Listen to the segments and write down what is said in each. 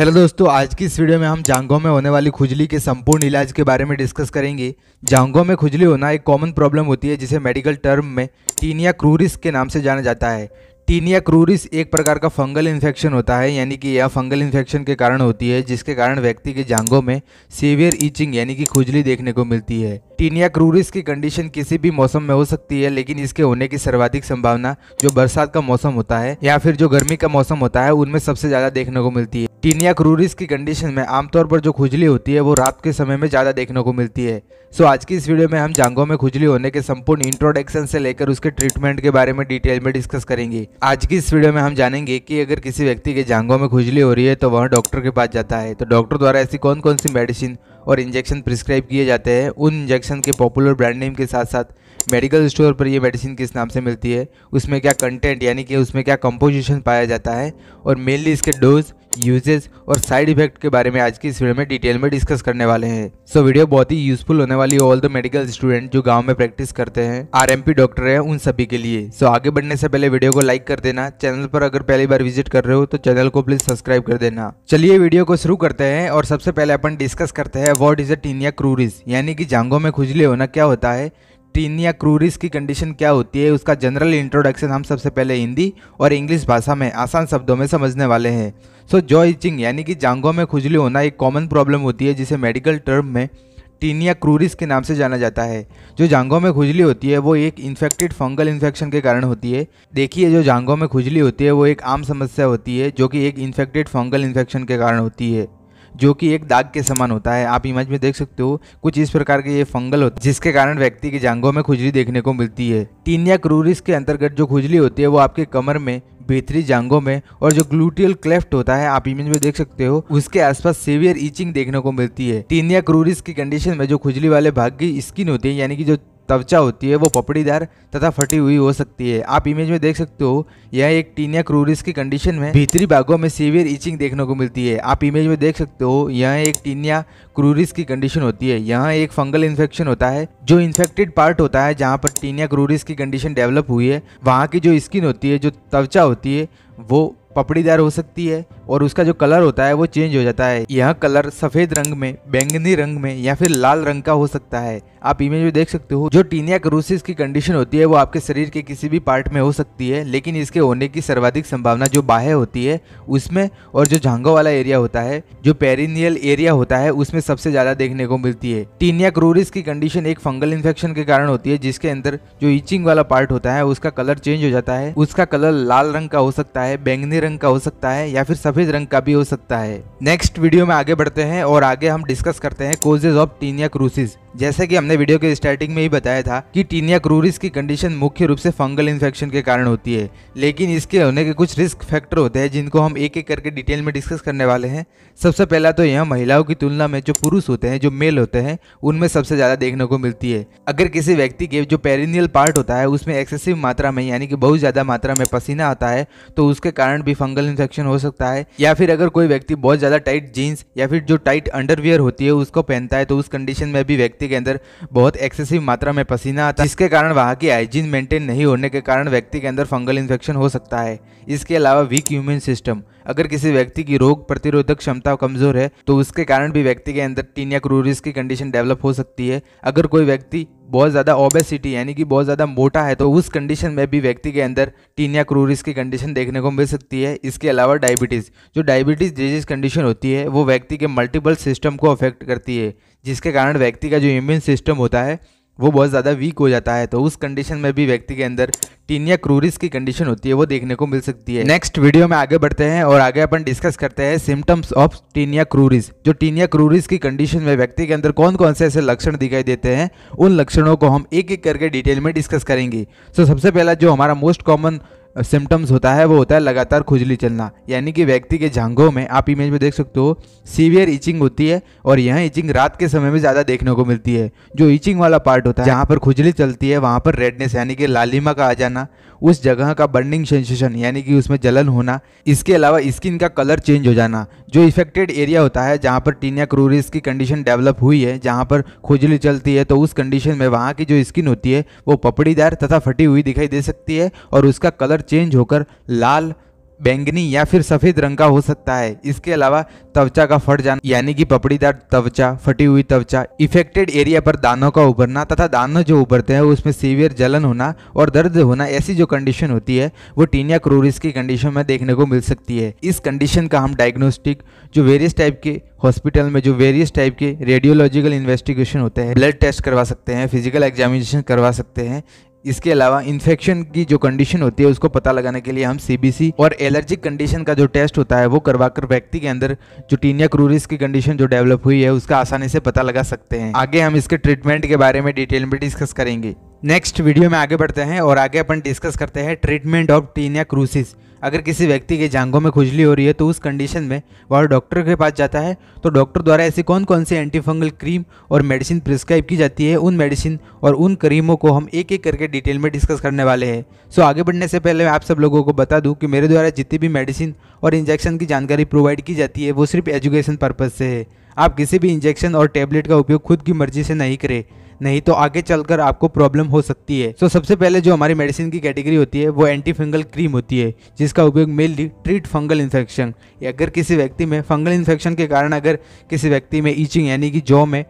hello दोस्तों आज की इस वीडियो में हम जांघों में होने वाली खुजली के संपूर्ण इलाज के बारे में डिस्कस करेंगे जांघों में खुजली होना एक कॉमन प्रॉब्लम होती है जिसे मेडिकल टर्म में टीनिया क्रूरिस के नाम से जाना जाता है टीनिया क्रूरिस एक प्रकार का फंगल इन्फेक्शन होता है यानी कि यह फंगल इन्फेक्शन के कारण होती है जिसके कारण व्यक्ति के जांघों में सीवियर ईचिंग यानी कि खुजली देखने को मिलती है टीनिया क्रूरिस की कंडीशन किसी भी मौसम में हो सकती है लेकिन इसके होने की सर्वाधिक संभावना जो बरसात का मौसम होता है या फिर जो गर्मी का मौसम होता है उनमें सबसे ज़्यादा देखने को मिलती है टीनिया क्रूरिस की कंडीशन में आमतौर पर जो खुजली होती है वो रात के समय में ज़्यादा देखने को मिलती है सो आज की इस वीडियो में हम जांगों में खुजली होने के संपूर्ण इंट्रोडक्शन से लेकर उसके ट्रीटमेंट के बारे में डिटेल में डिस्कस करेंगे आज की इस वीडियो में हम जानेंगे कि अगर किसी व्यक्ति के जांगों में खुजली हो रही है तो वह डॉक्टर के पास जाता है तो डॉक्टर द्वारा ऐसी कौन कौन सी मेडिसिन और इंजेक्शन प्रिस्क्राइब किए जाते हैं उन इंजेक्शन के पॉपुलर ब्रांड नेम के साथ साथ मेडिकल स्टोर पर ये मेडिसिन किस नाम से मिलती है उसमें क्या कंटेंट यानी कि उसमें क्या कंपोजिशन पाया जाता है और मेनली इसके डोज यूजेस और साइड इफेक्ट के बारे में आज की इस वीडियो में डिटेल में डिस्कस करने वाले हैं सो so, वीडियो बहुत ही यूजफुल होने वाली ऑल द मेडिकल स्टूडेंट जो गांव में प्रैक्टिस करते हैं आरएमपी डॉक्टर हैं उन सभी के लिए सो so, आगे बढ़ने से पहले वीडियो को लाइक कर देना चैनल पर अगर पहली बार विजिट कर रहे हो तो चैनल को प्लीज सब्सक्राइब कर देना चलिए वीडियो को शुरू करते हैं और सबसे पहले अपन डिस्कस करते हैं about is a tinea cruris यानी कि जांगों में खुजली होना क्या होता है टीनिया क्रूरिस की कंडीशन क्या होती है उसका जनरल इंट्रोडक्शन हम सबसे पहले हिंदी और इंग्लिश भाषा में आसान शब्दों में समझने वाले हैं सो जो इचिंग यानी कि जांगों में खुजली होना एक कॉमन प्रॉब्लम होती है जिसे मेडिकल टर्म में टीनिया क्रूरिस के नाम से जाना जाता है जो जांगों में खुजली होती है वो एक इन्फेक्टेड फंगल इन्फेक्शन के कारण होती है देखिए जो जांगों में खुजली होती है वो एक आम समस्या होती है जो कि एक इन्फेक्टेड फंगल इन्फेक्शन के कारण होती है जो कि एक दाग के समान होता है आप इमेज में देख सकते हो कुछ इस प्रकार के ये फंगल होते हैं जिसके कारण व्यक्ति की जांघों में खुजली देखने को मिलती है टीनिया क्रूरिस के अंतर्गत जो खुजली होती है वो आपके कमर में बेहतरी जांघों में और जो ग्लूटियल क्लेफ्ट होता है आप इमेज में देख सकते हो उसके आसपास सीवियर ईचिंग देखने को मिलती है टीनिया क्रूरिस की कंडीशन में जो खुजली वाले भाग की स्किन होती है यानी कि जो त्वचा होती है वो पपड़ीदार तथा फटी हुई हो सकती है आप इमेज में देख सकते हो यह एक टीनिया क्रूरिस की कंडीशन में भीतरी भागों में सीवियर इचिंग देखने को मिलती है आप इमेज में देख सकते हो यह एक टीनिया क्रूरिस की कंडीशन होती है यहाँ एक फंगल इन्फेक्शन होता है जो इन्फेक्टेड पार्ट होता है जहाँ पर टीनिया क्रूरिस की कंडीशन डेवलप हुई है वहाँ की जो स्किन होती है जो त्वचा होती है वो पपड़ीदार हो सकती है और उसका जो कलर होता है वो चेंज हो जाता है यह कलर सफ़ेद रंग में बैंगनी रंग में या फिर लाल रंग का हो सकता है आप इमेज में देख सकते हो जो टीनिया क्रूसिस की कंडीशन होती है वो आपके शरीर के किसी भी पार्ट में हो सकती है लेकिन इसके होने की सर्वाधिक संभावना जो बाह्य होती है उसमें और जो झांगो वाला एरिया होता है जो पेरिनियल एरिया होता है उसमें सबसे ज्यादा देखने को मिलती है टीनिया क्रूरिस की कंडीशन एक फंगल इन्फेक्शन के कारण होती है जिसके अंदर जो इचिंग वाला पार्ट होता है उसका कलर चेंज हो जाता है उसका कलर लाल रंग का हो सकता है बैंगनी रंग का हो सकता है या फिर सफेद रंग का भी हो सकता है नेक्स्ट वीडियो में आगे बढ़ते हैं और आगे हम डिस्कस करते हैं कोजेज ऑफ टीनिया क्रूसिस जैसे कि हमने वीडियो के स्टार्टिंग में ही बताया था कि टीनिया क्रूरिस की कंडीशन मुख्य रूप से फंगल इन्फेक्शन के कारण होती है लेकिन इसके होने के कुछ रिस्क फैक्टर होते हैं जिनको हम एक एक करके डिटेल में डिस्कस करने वाले हैं सबसे पहला तो यह महिलाओं की तुलना में जो पुरुष होते हैं जो मेल होते हैं उनमें सबसे ज़्यादा देखने को मिलती है अगर किसी व्यक्ति के जो पेरिनियल पार्ट होता है उसमें एक्सेसिव मात्रा में यानी कि बहुत ज़्यादा मात्रा में पसीना आता है तो उसके कारण भी फंगल इन्फेक्शन हो सकता है या फिर अगर कोई व्यक्ति बहुत ज़्यादा टाइट जीन्स या फिर जो टाइट अंडरवियर होती है उसको पहनता है तो उस कंडीशन में भी व्यक्ति व्यक्ति के अंदर बहुत एक्सेसिव मात्रा में पसीना आता है जिसके कारण वहाँ की हाइजीन मेंटेन नहीं होने के कारण व्यक्ति के अंदर फंगल इन्फेक्शन हो सकता है इसके अलावा वीक इम्यून सिस्टम अगर किसी व्यक्ति की रोग प्रतिरोधक क्षमता कमजोर है तो उसके कारण भी व्यक्ति के अंदर टीनिया क्रूरिस की कंडीशन डेवलप हो सकती है अगर कोई व्यक्ति बहुत ज़्यादा ओबेसिटी यानी कि बहुत ज़्यादा मोटा है तो उस कंडीशन में भी व्यक्ति के अंदर टीनिया क्रूरिस की कंडीशन देखने को मिल सकती है इसके अलावा डायबिटीज़ जो डायबिटीज़ डिजीज कंडीशन होती है वो व्यक्ति के मल्टीपल सिस्टम को अफेक्ट करती है जिसके कारण व्यक्ति का जो इम्यून सिस्टम होता है वो बहुत ज़्यादा वीक हो जाता है तो उस कंडीशन में भी व्यक्ति के अंदर टीनिया क्रूरिस की कंडीशन होती है वो देखने को मिल सकती है नेक्स्ट वीडियो में आगे बढ़ते हैं और आगे अपन डिस्कस करते हैं सिम्टम्स ऑफ टीनिया क्रूरिस जो टीनिया क्रूरिस की कंडीशन में व्यक्ति के अंदर कौन कौन से ऐसे लक्षण दिखाई देते हैं उन लक्षणों को हम एक एक करके डिटेल में डिस्कस करेंगे सो so, सबसे पहला जो हमारा मोस्ट कॉमन सिम्टम्स होता है वो होता है लगातार खुजली चलना यानी कि व्यक्ति के झांगों में आप इमेज में देख सकते हो सीवियर इचिंग होती है और यह इचिंग रात के समय में ज़्यादा देखने को मिलती है जो इचिंग वाला पार्ट होता है जहाँ पर खुजली चलती है वहाँ पर रेडनेस यानी कि लालिमा का आ जाना उस जगह का बर्निंग सेंसेशन यानी कि उसमें जलन होना इसके अलावा स्किन का कलर चेंज हो जाना जो इफेक्टेड एरिया होता है जहाँ पर टीनिया क्रूरिस की कंडीशन डेवलप हुई है जहाँ पर खुजली चलती है तो उस कंडीशन में वहाँ की जो स्किन होती है वो पपड़ीदार तथा फटी हुई दिखाई दे सकती है और उसका कलर कलर चेंज होकर लाल बैंगनी या फिर सफ़ेद रंग का हो सकता है इसके अलावा त्वचा का फट जाना यानी कि पपड़ीदार त्वचा फटी हुई त्वचा इफेक्टेड एरिया पर दानों का उभरना तथा दानों जो उभरते हैं उसमें सीवियर जलन होना और दर्द होना ऐसी जो कंडीशन होती है वो टीनिया क्रोरिस की कंडीशन में देखने को मिल सकती है इस कंडीशन का हम डायग्नोस्टिक जो वेरियस टाइप के हॉस्पिटल में जो वेरियस टाइप के रेडियोलॉजिकल इन्वेस्टिगेशन होते हैं ब्लड टेस्ट करवा सकते हैं फिजिकल एग्जामिनेशन करवा सकते हैं इसके अलावा इन्फेक्शन की जो कंडीशन होती है उसको पता लगाने के लिए हम सीबीसी और एलर्जिक कंडीशन का जो टेस्ट होता है वो करवाकर व्यक्ति के अंदर जो टीनिया क्रूरिस की कंडीशन जो डेवलप हुई है उसका आसानी से पता लगा सकते हैं आगे हम इसके ट्रीटमेंट के बारे में डिटेल में डिस्कस करेंगे नेक्स्ट वीडियो में आगे बढ़ते हैं और आगे अपन डिस्कस करते हैं ट्रीटमेंट ऑफ टीनिया क्रूसिस अगर किसी व्यक्ति के जांघों में खुजली हो रही है तो उस कंडीशन में वह डॉक्टर के पास जाता है तो डॉक्टर द्वारा ऐसी कौन कौन सी एंटीफंगल क्रीम और मेडिसिन प्रिस्क्राइब की जाती है उन मेडिसिन और उन क्रीमों को हम एक एक करके डिटेल में डिस्कस करने वाले हैं सो आगे बढ़ने से पहले मैं आप सब लोगों को बता दूँ कि मेरे द्वारा जितनी भी मेडिसिन और इंजेक्शन की जानकारी प्रोवाइड की जाती है वो सिर्फ एजुकेशन पर्पज़ से है आप किसी भी इंजेक्शन और टैबलेट का उपयोग खुद की मर्जी से नहीं करें नहीं तो आगे चलकर आपको प्रॉब्लम हो सकती है तो सबसे पहले जो हमारी मेडिसिन की कैटेगरी होती है वो एंटी फंगल क्रीम होती है जिसका उपयोग मेनली ट्रीट फंगल इन्फेक्शन अगर किसी व्यक्ति में फंगल इन्फेक्शन के कारण अगर किसी व्यक्ति में ईचिंग यानी कि जॉ में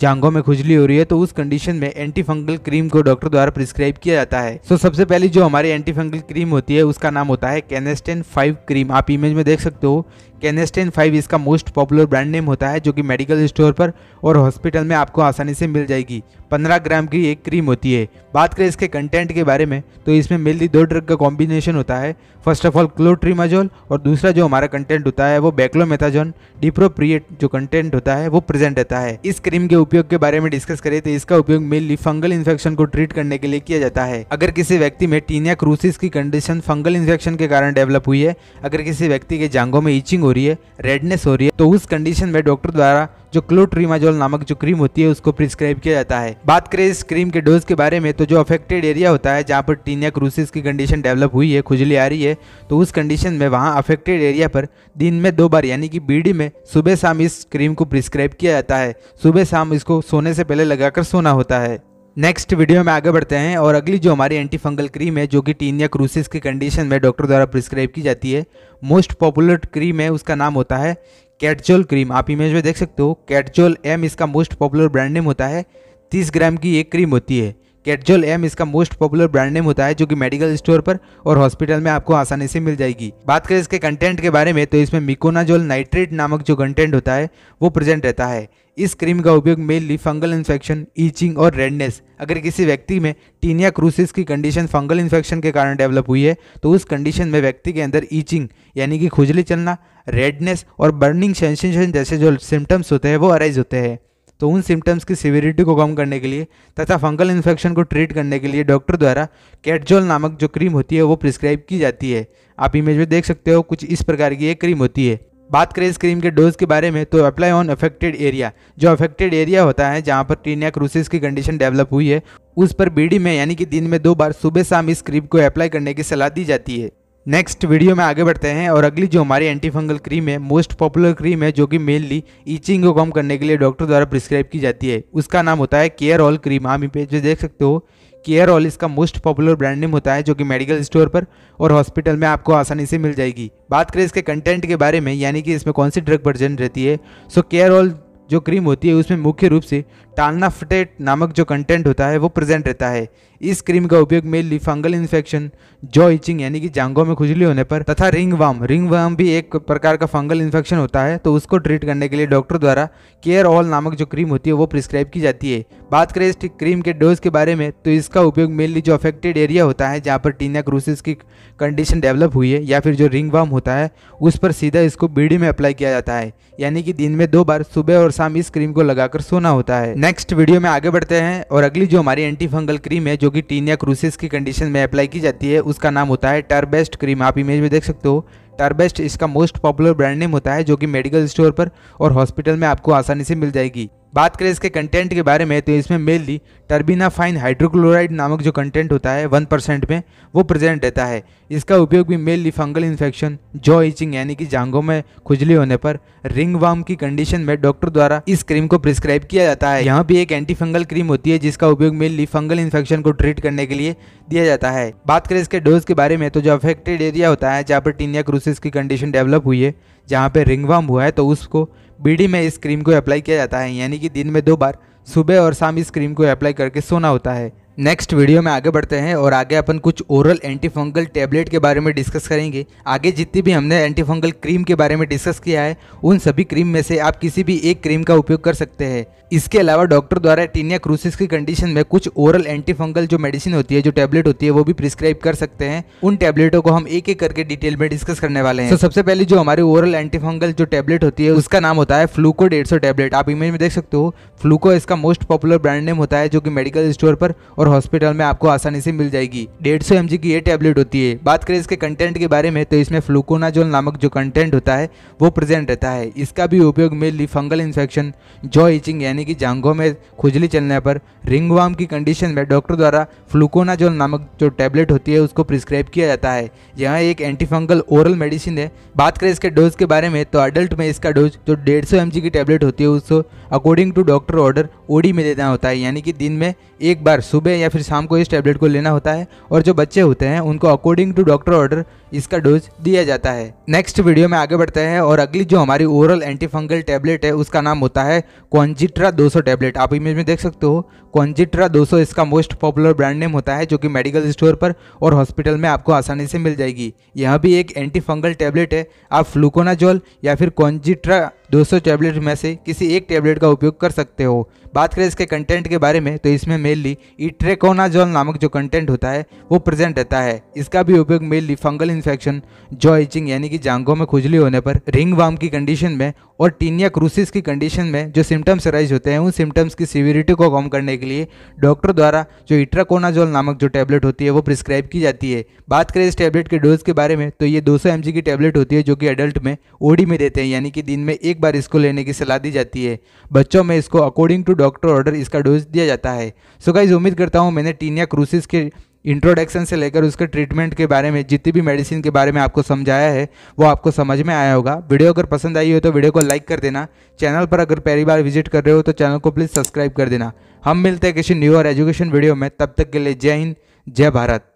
जांघों में खुजली हो रही है तो उस कंडीशन में एंटी फंगल क्रीम को डॉक्टर द्वारा प्रिस्क्राइब किया जाता है सो so, सबसे पहले जो हमारी एंटी फंगल क्रीम होती है उसका नाम होता है कैनेस्टेन फाइव क्रीम आप इमेज में देख सकते हो कैनेस्टेन फाइव इसका मोस्ट पॉपुलर ब्रांड नेम होता है जो कि मेडिकल स्टोर पर और हॉस्पिटल में आपको आसानी से मिल जाएगी 15 ग्राम की एक क्रीम होती है बात करें इसके कंटेंट के बारे में तो इसमें मेनली दो ड्रग का कॉम्बिनेशन होता है फर्स्ट ऑफ ऑल क्लोट्रीमाजोल और दूसरा जो हमारा कंटेंट होता है वो बैक्लोमेथाजोन डिप्रोप्रिएट जो कंटेंट होता है वो प्रेजेंट रहता है इस क्रीम के उपयोग के बारे में डिस्कस करें तो इसका उपयोग मेनली फंगल इन्फेक्शन को ट्रीट करने के लिए किया जाता है अगर किसी व्यक्ति में टीनिया क्रूसिस की कंडीशन फंगल इन्फेक्शन के कारण डेवलप हुई है अगर किसी व्यक्ति के जांगों में इचिंग हो रही है रेडनेस हो रही है तो उस कंडीशन में डॉक्टर द्वारा जो क्लोट्रीमाजोल नामक जो क्रीम होती है उसको प्रिस्क्राइब किया जाता है बात करें इस क्रीम के डोज के बारे में तो जो अफेक्टेड एरिया होता है जहाँ पर टीनिया क्रूसिस की कंडीशन डेवलप हुई है खुजली आ रही है तो उस कंडीशन में वहाँ अफेक्टेड एरिया पर दिन में दो बार यानी कि बीडी में सुबह शाम इस क्रीम को प्रिस्क्राइब किया जाता है सुबह शाम इसको सोने से पहले लगाकर सोना होता है नेक्स्ट वीडियो में आगे बढ़ते हैं और अगली जो हमारी एंटी फंगल क्रीम है जो कि टीन या क्रूसिस की कंडीशन में डॉक्टर द्वारा प्रिस्क्राइब की जाती है मोस्ट पॉपुलर क्रीम है उसका नाम होता है कैटजोल क्रीम आप इमेज में देख सकते हो कैटजोल एम इसका मोस्ट पॉपुलर ब्रांड नेम होता है तीस ग्राम की एक क्रीम होती है कैटजोल एम इसका मोस्ट पॉपुलर ब्रांड नेम होता है जो कि मेडिकल स्टोर पर और हॉस्पिटल में आपको आसानी से मिल जाएगी बात करें इसके कंटेंट के बारे में तो इसमें मिकोनाजोल नाइट्रेट नामक जो कंटेंट होता है वो प्रेजेंट रहता है इस क्रीम का उपयोग मेनली फंगल इन्फेक्शन ईचिंग और रेडनेस अगर किसी व्यक्ति में टीनिया क्रूसिस की कंडीशन फंगल इन्फेक्शन के कारण डेवलप हुई है तो उस कंडीशन में व्यक्ति के अंदर ईचिंग यानी कि खुजली चलना रेडनेस और बर्निंग सेंसेशन जैसे जो सिम्टम्स होते हैं वो अराइज होते हैं तो उन सिम्टम्स की सिवियरिटी को कम करने के लिए तथा फंगल इन्फेक्शन को ट्रीट करने के लिए डॉक्टर द्वारा कैटजोल नामक जो क्रीम होती है वो प्रिस्क्राइब की जाती है आप इमेज में देख सकते हो कुछ इस प्रकार की एक क्रीम होती है बात करें इस क्रीम के डोज के बारे में तो अप्लाई ऑन अफेक्टेड एरिया जो अफेक्टेड एरिया होता है जहाँ पर टीनिया क्रूसिस की कंडीशन डेवलप हुई है उस पर बीडी में यानी कि दिन में दो बार सुबह शाम इस क्रीम को अप्लाई करने की सलाह दी जाती है नेक्स्ट वीडियो में आगे बढ़ते हैं और अगली जो हमारी एंटीफंगल क्रीम है मोस्ट पॉपुलर क्रीम है जो कि मेनली ईचिंग को कम करने के लिए डॉक्टर द्वारा प्रिस्क्राइब की जाती है उसका नाम होता है केयर ऑल क्रीम आप पेज पे देख सकते हो केयर ऑल इसका मोस्ट पॉपुलर ब्रांड नेम होता है जो कि मेडिकल स्टोर पर और हॉस्पिटल में आपको आसानी से मिल जाएगी बात करें इसके कंटेंट के बारे में यानी कि इसमें कौन सी ड्रग प्रजेंट रहती है सो केयर ऑल जो क्रीम होती है उसमें मुख्य रूप से टालना फटेट नामक जो कंटेंट होता है वो प्रेजेंट रहता है इस क्रीम का उपयोग मेनली फंगल इन्फेक्शन जो इचिंग यानी कि जांगों में खुजली होने पर तथा रिंग वाम रिंग वाम भी एक प्रकार का फंगल इन्फेक्शन होता है तो उसको ट्रीट करने के लिए डॉक्टर द्वारा केयर ऑल नामक जो क्रीम होती है वो प्रिस्क्राइब की जाती है बात करें इस क्रीम के डोज के बारे में तो इसका उपयोग मेनली जो अफेक्टेड एरिया होता है जहाँ पर टीनिया क्रूसिस की कंडीशन डेवलप हुई है या फिर जो रिंग वाम होता है उस पर सीधा इसको बीड़ी में अप्लाई किया जाता है यानी कि दिन में दो बार सुबह और शाम इस क्रीम को लगाकर सोना होता है नेक्स्ट वीडियो में आगे बढ़ते हैं और अगली जो हमारी एंटी फंगल क्रीम है जो कि टीनिया क्रूसिस की कंडीशन में अप्लाई की जाती है उसका नाम होता है टर्बेस्ट क्रीम आप इमेज में देख सकते हो टर्बेस्ट इसका मोस्ट पॉपुलर ब्रांड नेम होता है जो कि मेडिकल स्टोर पर और हॉस्पिटल में आपको आसानी से मिल जाएगी बात करें इसके कंटेंट के बारे में तो इसमें मेनली फाइन हाइड्रोक्लोराइड नामक जो कंटेंट होता है वन परसेंट में वो प्रेजेंट रहता है इसका उपयोग भी मेनली फंगल इन्फेक्शन जो इचिंग यानी कि जांगों में खुजली होने पर रिंग वार्म की कंडीशन में डॉक्टर द्वारा इस क्रीम को प्रिस्क्राइब किया जाता है यहाँ भी एक एंटी फंगल क्रीम होती है जिसका उपयोग मेनली फंगल इन्फेक्शन को ट्रीट करने के लिए दिया जाता है बात करें इसके डोज के बारे में तो जो अफेक्टेड एरिया होता है जहाँ पर टीनिया क्रूसिस की कंडीशन डेवलप हुई है जहाँ पर रिंगवाम हुआ है तो उसको बीडी में इस क्रीम को अप्लाई किया जाता है यानी कि दिन में दो बार सुबह और शाम इस क्रीम को अप्लाई करके सोना होता है नेक्स्ट वीडियो में आगे बढ़ते हैं और आगे अपन कुछ ओरल एंटीफंगल टेबलेट टैबलेट के बारे में डिस्कस करेंगे आगे जितनी भी हमने एंटीफंगल क्रीम के बारे में डिस्कस किया है उन सभी क्रीम में से आप किसी भी एक क्रीम का उपयोग कर सकते हैं इसके अलावा डॉक्टर द्वारा टीनिया क्रूसिस की कंडीशन में कुछ ओरल एंटीफंगल जो मेडिसिन होती है जो टैबलेट होती है वो भी प्रिस्क्राइब कर सकते हैं उन टैबलेटों को हम एक एक करके डिटेल में डिस्कस करने वाले हैं तो so, सबसे पहले जो हमारी ओरल एंटीफंगल जो टैबलेट होती है उसका नाम होता है फ्लूको डेढ़ सौ टैबलेट आप इमेज में देख सकते हो फ्लूको इसका मोस्ट पॉपुलर ब्रांड नेम होता है जो की मेडिकल स्टोर पर और हॉस्पिटल में आपको आसानी से मिल जाएगी डेढ़ सौ एम की ये टैबलेट होती है बात करें इसके कंटेंट के बारे में तो इसमें फ्लूकोनाजोल नामक जो कंटेंट होता है वो प्रेजेंट रहता है इसका भी उपयोग मेनली फंगल इन्फेक्शन जॉ इचिंग यानी कि जांघों में खुजली चलने पर रिंगवाम की कंडीशन में डॉक्टर द्वारा फ्लूकोनाजोल नामक जो टैबलेट होती है उसको प्रिस्क्राइब किया जाता है यह एक एंटीफंगल ओरल मेडिसिन है बात करें इसके डोज के बारे में तो अडल्ट में इसका डोज जो डेढ़ सौ की टैबलेट होती है उसको according to doctor order OD में देना होता है यानी कि दिन में एक बार सुबह या फिर शाम को इस टैबलेट को लेना होता है और जो बच्चे होते हैं उनको अकॉर्डिंग टू डॉक्टर ऑर्डर इसका डोज दिया जाता है नेक्स्ट वीडियो में आगे बढ़ते हैं और अगली जो हमारी ओरल एंटीफंगल टैबलेट है उसका नाम होता है कॉन्जिट्रा 200 टैबलेट आप इमेज में देख सकते हो कॉन्जिट्रा 200 इसका मोस्ट पॉपुलर ब्रांड नेम होता है जो कि मेडिकल स्टोर पर और हॉस्पिटल में आपको आसानी से मिल जाएगी यह भी एक एंटीफंगल टैबलेट है आप फ्लूकोनाजोल या फिर कॉन्जिट्रा 200 टैबलेट में से किसी एक टैबलेट का उपयोग कर सकते हो बात करें इसके कंटेंट के बारे में तो इसमें मेनली इट्रेकोनाजोल नामक जो कंटेंट होता है वो प्रेजेंट रहता है इसका भी उपयोग मेनली फंगल इन्फेक्शन जॉ इचिंग यानी कि जांघों में खुजली होने पर रिंग वाम की कंडीशन में और टीनिया क्रूसिस की कंडीशन में जो सिम्टम्स राइज होते हैं उन सिम्टम्स की सीवियरिटी को कम करने के लिए डॉक्टर द्वारा जो इट्राकोनाजोल नामक जो टैबलेट होती है वो प्रिस्क्राइब की जाती है बात करें इस टैबलेट के डोज के बारे में तो ये 200 सौ की टैबलेट होती है जो कि एडल्ट में ओडी में देते हैं यानी कि दिन में एक बार इसको लेने की सलाह दी जाती है बच्चों में इसको अकॉर्डिंग टू डॉक्टर ऑर्डर इसका डोज दिया जाता है सो गाइज उम्मीद करता हूँ मैंने टीनिया क्रूसिस के इंट्रोडक्शन से लेकर उसके ट्रीटमेंट के बारे में जितनी भी मेडिसिन के बारे में आपको समझाया है वो आपको समझ में आया होगा वीडियो अगर पसंद आई हो तो वीडियो को लाइक कर देना चैनल पर अगर पहली बार विजिट कर रहे हो तो चैनल को प्लीज़ सब्सक्राइब कर देना हम मिलते हैं किसी न्यू और एजुकेशन वीडियो में तब तक के लिए जय हिंद जय भारत